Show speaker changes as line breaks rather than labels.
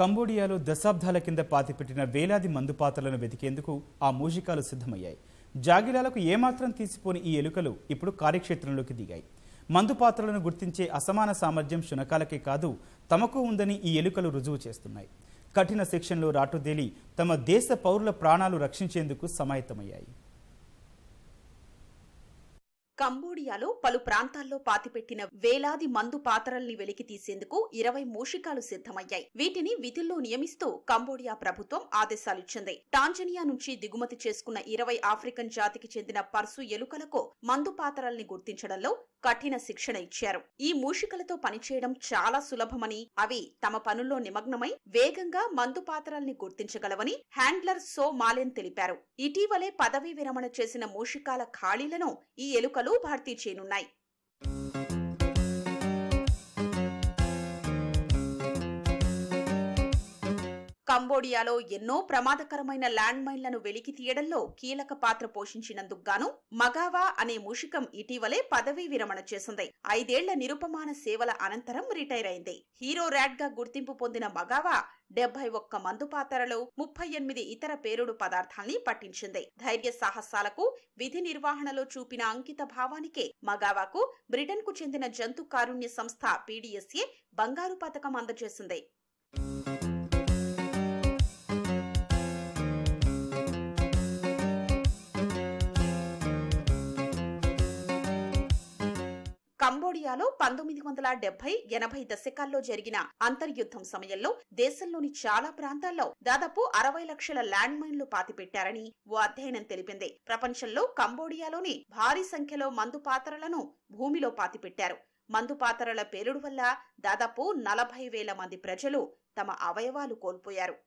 కంబోడియాలో దశాబ్దాల కింద పాతిపెట్టిన వేలాది మందు పాత్రలను వెతికేందుకు ఆ మూషికాలు సిద్ధమయ్యాయి జాగిలాలకు ఏమాత్రం తీసిపోని ఈ ఎలుకలు ఇప్పుడు కార్యక్షేత్రంలోకి దిగాయి మందు పాత్రలను గుర్తించే అసమాన సామర్థ్యం శునకాలకే కాదు తమకు ఉందని ఈ ఎలుకలు రుజువు చేస్తున్నాయి కఠిన శిక్షణలో రాటుదేలి తమ దేశ పౌరుల ప్రాణాలు రక్షించేందుకు సమాయత్తమయ్యాయి
కంబోడియాలో పలు ప్రాంతాల్లో పాతిపెట్టిన వేలాది మందు పాత్రల్ని వెలికి తీసేందుకు ఇరవై మూషికాలు సిద్ధమయ్యాయి వీటిని విధుల్లో నియమిస్తూ కంబోడియా ప్రభుత్వం ఆదేశాలిచ్చింది టాంజనియా నుంచి దిగుమతి చేసుకున్న ఇరవై ఆఫ్రికన్ జాతికి చెందిన పర్సు ఎలుకలకు మందు పాత్రల్ని గుర్తించడంలో కఠిన శిక్షణ ఇచ్చారు ఈ మూషికలతో పనిచేయడం చాలా సులభమని అవి తమ పనుల్లో నిమగ్నమై వేగంగా మందు పాత్రల్ని గుర్తించగలవని హ్యాండ్లర్ సో మాలెన్ తెలిపారు ఇటీవలే పదవీ విరమణ చేసిన మూషికాల ఖాళీలను ఈ ఎలుకలు భారతీ చేయనున్నాయి కంబోడియాలో ఎన్నో ప్రమాదకరమైన ల్యాండ్ మైన్లను వెలికి తీయడంలో కీలక పాత్ర పోషించినందుకు గాను మగావా అనే ముషికం ఇటీవలే పదవీ విరమణ చేసింది ఐదేళ్ల నిరుపమాన సేవల అనంతరం రిటైర్ అయింది హీరో ర్యాడ్ గా గుర్తింపు పొందిన మగావా డెబ్బై ఒక్క మందు పాత్రలో ముప్పై ఎనిమిది ఇతర పేరుడు పదార్థాల్ని పట్టించింది ధైర్య సాహసాలకు విధి నిర్వహణలో చూపిన అంకిత భావానికే మగావాకు బ్రిటన్ కు చెందిన జంతు కారుణ్య సంస్థ పీడీఎస్ఏ బంగారు పథకం అందజేసింది కంబోడియాలో పంతొమ్మిది వందల డెబ్బై ఎనభై దశకాల్లో జరిగిన అంతర్యుద్ధం సమయంలో దేశంలోని చాలా ప్రాంతాల్లో దాదాపు అరవై లక్షల ల్యాండ్ మైన్లు పాతిపెట్టారని ఓ అధ్యయనం తెలిపింది ప్రపంచంలో కంబోడియాలోని భారీ సంఖ్యలో మందు పాత్రలను భూమిలో పాతిపెట్టారు మందు పాత్రల పేలుడు వల్ల దాదాపు నలభై వేల మంది ప్రజలు తమ అవయవాలు కోల్పోయారు